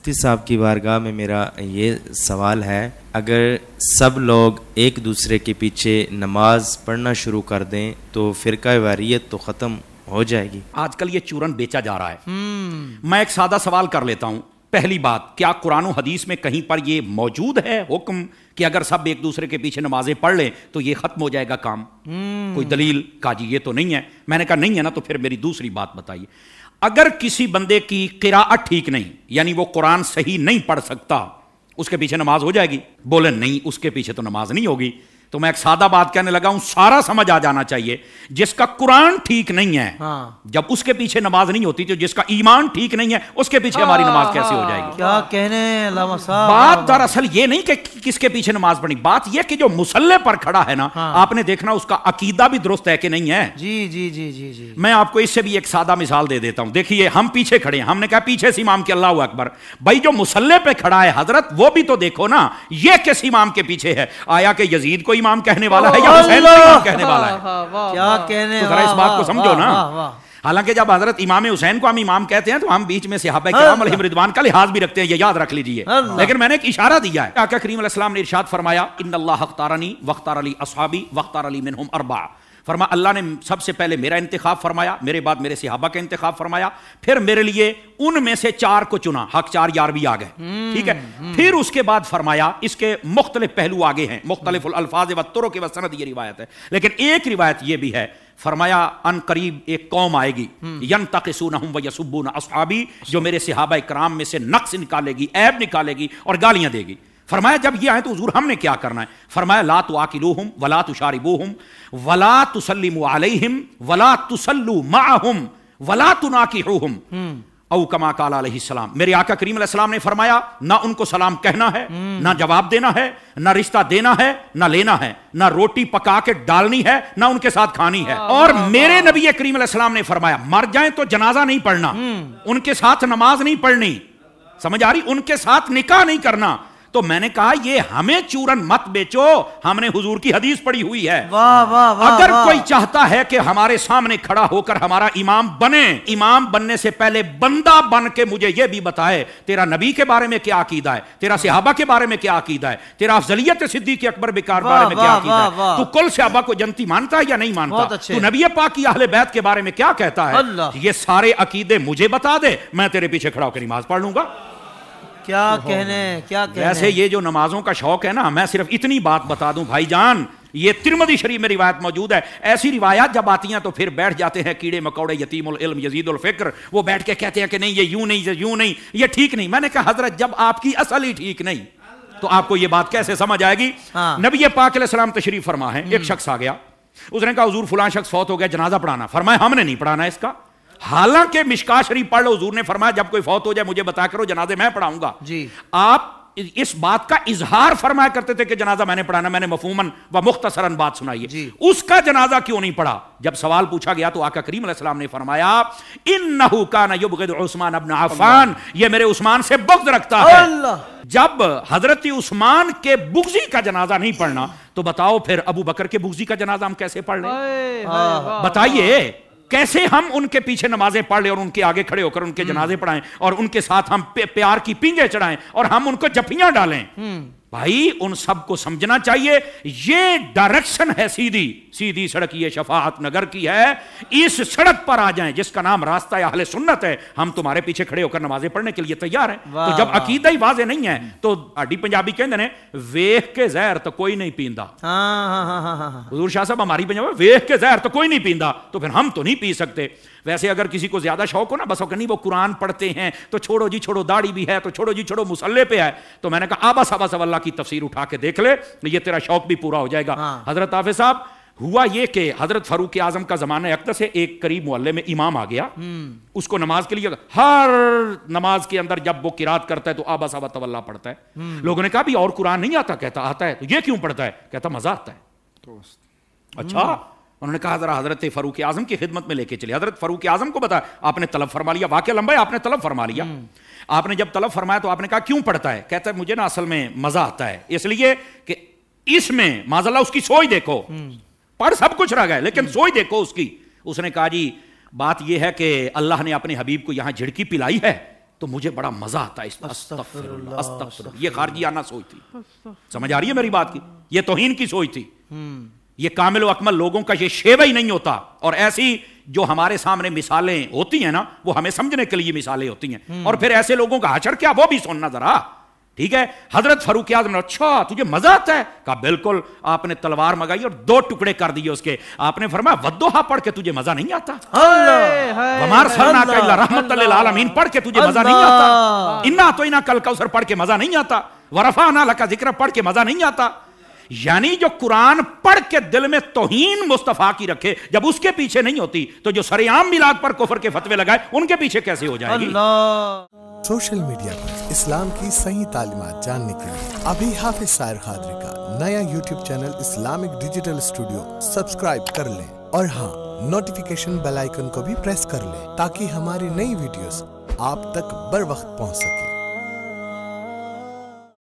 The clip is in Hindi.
मुफ्ती साहब की बारगाह में मेरा ये सवाल है अगर सब लोग एक दूसरे के पीछे नमाज पढ़ना शुरू कर दें तो फ़िरका वारियत तो ख़त्म हो जाएगी आजकल ये चूरन बेचा जा रहा है हम्म। मैं एक सादा सवाल कर लेता हूँ पहली बात क्या कुरान हदीस में कहीं पर यह मौजूद है हुक्म कि अगर सब एक दूसरे के पीछे नमाजें पढ़ लें तो ये खत्म हो जाएगा काम हम्म। कोई दलील काजी ये तो नहीं है मैंने कहा नहीं है ना तो फिर मेरी दूसरी बात बताइए अगर किसी बंदे की किराअत ठीक नहीं यानी वो कुरान सही नहीं पढ़ सकता उसके पीछे नमाज हो जाएगी बोले नहीं उसके पीछे तो नमाज नहीं होगी तो मैं एक सादा बात कहने लगा हूं सारा समझ आ जाना चाहिए जिसका कुरान ठीक नहीं है हाँ। जब उसके पीछे नमाज नहीं होती तो जिसका ईमान ठीक नहीं है उसके पीछे हमारी नमाज हाँ, कैसे हो हाँ। जाएगी क्या कहने बात दरअसल ये नहीं कि किसके पीछे नमाज पढ़ी बात यह कि जो मुसल्ले पर खड़ा है ना हाँ। आपने देखना उसका अकीदा भी दुरुस्त है कि नहीं है जी जी जी जी जी मैं आपको इससे भी एक सादा मिसाल दे देता हूं देखिए हम पीछे खड़े हैं हमने कहा पीछे से इमाम के अल्लाह अकबर भाई जो मुसल्ले पे खड़ा है हजरत वो भी तो देखो ना ये किस इमाम के पीछे है आया कि यजीद को इमाम कहने वाला है या हुसैन को इमाम कहने वाला है क्या कहने तो इस बात को समझो ना हालांकि जब हजरत इमाम हुसैन को हम इमाम कहते हैं तो हम बीच में सिहाबा हाँ। रिदवान का लिहाज भी रखते हैं ये याद रख लीजिए हाँ। लेकिन मैंने एक इशारा दिया है आका करीम अलैहिस्सलाम ने इरशाद फरमाया इन अल्लाह अख्तारानी वख्तार अली असहाबी वख्तार अली मिनहुम अरबा फरमा अल्लाह ने सबसे पहले मेरा इंतखा फरमाया मेरे बाद मेरे सिहाबा का इंतखा फरमाया फिर मेरे लिए उनमें से चार को चुना हक चार यार भी आ गए हम्म, ठीक है हम्म। फिर उसके बाद फरमाया इसके मुख्तलिफ पहलू आगे हैं मुख्तलिफ अल्फाज व की वसनत ये रिवायत है लेकिन एक रिवायत यह भी है फरमाया अन करीब एक कौम आएगी हम्म। यन तक हम वसुबून असहाबी जो मेरे सिहाबा कराम में से नक्स निकालेगी ऐब निकालेगी और गालियां देगी फरमाया जब ये आए तो हजूर हमने क्या करना है फरमाया ला तो आकिलो हम वला हम वला तुसलिम आलिम वला तुसल्लू माहम वला तो तुनाकिहूहम हम्म। औ कमा काला सलाम मेरे आका करीम सलाम ने फरमाया ना उनको सलाम कहना है हम्म। ना जवाब देना है ना रिश्ता देना है ना लेना है ना रोटी पका के डालनी है ना उनके साथ खानी है और मेरे नबी करीम सलाम ने फरमाया मर जाए तो जनाजा नहीं पढ़ना हम्म। उनके साथ नमाज नहीं पढ़नी समझ आ रही उनके साथ निकाह नहीं करना तो मैंने कहा ये हमें चूरन मत बेचो हमने हुजूर की हदीस पड़ी हुई है वा, वा, वा, अगर वा, कोई चाहता है कि हमारे सामने खड़ा होकर हमारा इमाम बने इमाम बनने से पहले बंदा बन के मुझे ये भी बताए तेरा नबी के बारे में क्या अकीदा है तेरा सिहाबा के बारे में क्या अकीदा है तेरा अफजलियत के अकबर बेकार बारे में क्या अकीदा है तू कुल सिहाबा को जनती मानता है या नहीं मानता तू नबी पाक की अहले बैत के बारे में क्या कहता है ये सारे अकीदे मुझे बता दे मैं तेरे पीछे खड़ा होकर नमाज पढ़ लूंगा क्या कहने क्या कहने वैसे ये जो नमाजों का शौक है ना मैं सिर्फ इतनी बात बता दूं भाई जान ये तिरमदी शरीफ में रिवायत मौजूद है ऐसी रिवायात जब आती हैं तो फिर बैठ जाते हैं कीड़े मकौड़े यतीमुल इल्म यजीदुल फिक्र वो बैठ के कहते हैं कि नहीं ये यूं नहीं ये यूं नहीं ये ठीक नहीं मैंने कहा हजरत जब आपकी असल ही ठीक नहीं तो आपको ये बात कैसे समझ आएगी हाँ। नबी पाक सलाम तशरीफ फरमा है एक हम्म। शख्स आ गया उसने कहा हजूर फलां शख्स फौत हो गया जनाजा पढ़ाना फरमाया हमने नहीं पढ़ाना इसका हालांकि मिशका शरीफ पढ़ लो हजूर ने फरमाया जब कोई फौत हो जाए मुझे बता करो जनाजे मैं पढ़ाऊंगा जी आप इस बात का इजहार फरमाया करते थे कि जनाजा मैंने पढ़ाना मैंने मफूमन व मुख्तसरन बात सुनाई है उसका जनाजा क्यों नहीं पढ़ा जब सवाल पूछा गया तो आका करीम सलाम ने फरमाया इन नहुकान उस्मान अबन आफान ये मेरे उस्मान से बुग्ज रखता है जब हजरत उस्मान के बुग्जी का जनाजा नहीं पढ़ना तो बताओ फिर अबू बकर के बुग्जी का जनाजा हम कैसे पढ़ रहे हाँ। बताइए कैसे हम उनके पीछे नमाजें पढ़ लें और उनके आगे खड़े होकर उनके हम्म। जनाजे पढ़ाएं और उनके साथ हम प्यार की पिंगे चढ़ाएं और हम उनको जफियां डालें हम्म। भाई उन सबको समझना चाहिए ये डायरेक्शन है सीधी सीधी सड़क ये शफात नगर की है इस सड़क पर आ जाएं जिसका नाम रास्ता अहले सुन्नत है हम तुम्हारे पीछे खड़े होकर नमाजें पढ़ने के लिए तैयार हैं तो जब अकीदा ही वाजे नहीं है तो अड्डी पंजाबी कहते ने वेख के जहर तो कोई नहीं पींदा हजूर हाँ, हाँ, हाँ, शाह साहब हमारी पंजाब वेख के जहर तो कोई नहीं पींदा तो फिर हम तो नहीं पी सकते वैसे अगर किसी को ज्यादा शौक हो ना बस नहीं वो कुरान पढ़ते हैं तो छोड़ो जी छोड़ो दाढ़ी भी है तो छोड़ो जी छोड़ो मुसल्ले पे है तो मैंने कहा आबा साबा सवाल की तफसीर उठा के देख ले ये तेरा शौक भी पूरा हो जाएगा हाँ। हजरत आफे साहब हुआ ये कि हजरत फारूक आजम का जमाना अकदर से एक करीब मोहल्ले में इमाम आ गया हम्म। उसको नमाज के लिए हर नमाज के अंदर जब वो किरात करता है तो आबा साबा तवल्ला पढ़ता है हम्म। लोगों ने कहा भी और कुरान नहीं आता कहता आता है तो ये क्यों पढ़ता है कहता मजा आता है तो अच्छा हम्म। उन्होंने कहा ज़रा हज़रत फ़रूक आज़म की खिदमत में लेके चले हज़रत फ़रूक आज़म को बताया आपने तलब फरमा लिया वाक्य लंबा है आपने तलब फरमा लिया हम्म। आपने जब तलब फरमाया तो आपने कहा क्यों पढ़ता है कहता है मुझे ना असल में मज़ा आता है इसलिए कि इसमें माजल्ला उसकी सोच देखो हम्म। पढ़ सब कुछ रह गए लेकिन सोच देखो उसकी उसने कहा जी बात यह है कि अल्लाह ने अपने हबीब को यहाँ झिड़की पिलाई है तो मुझे बड़ा मजा आता है इसमें पर ये खारजियाना थी समझ आ रही है मेरी बात की ये तोहिन की सोच थी हम्म। ये कामिल अकमल लोगों का ये शेवा ही नहीं होता और ऐसी जो हमारे सामने मिसालें होती हैं ना वो हमें समझने के लिए मिसालें होती हैं हम्म। और फिर ऐसे लोगों का हचर क्या वो भी सुनना जरा ठीक है हजरत फरूक आजम अच्छा तुझे मजा आता है कहा बिल्कुल आपने तलवार मंगाई और दो टुकड़े कर दिए उसके आपने फरमाया वद्दोहा पढ़ के तुझे मजा नहीं आता हमार रहमत आलमीन पढ़ के तुझे मजा नहीं आता इन्ना तो इना कल का पढ़ के मजा नहीं आता वरफा ना लका जिक्र पढ़ के मजा नहीं आता यानी जो कुरान पढ़ के दिल में तोहीन मुस्तफ़ा की रखे जब उसके पीछे नहीं होती तो जो सरेआम मिलाद पर कुफर के फतवे लगाए उनके पीछे कैसे हो जाएगी सोशल मीडिया पर इस्लाम की सही तालीमत जानने के लिए अभी हाफिज सायर खादरी का नया YouTube channel Islamic digital studio subscribe कर ले और हाँ नोटिफिकेशन बेल आइकन को भी प्रेस कर ले ताकि हमारी नई वीडियोस आप तक बर वक्त पहुँच सके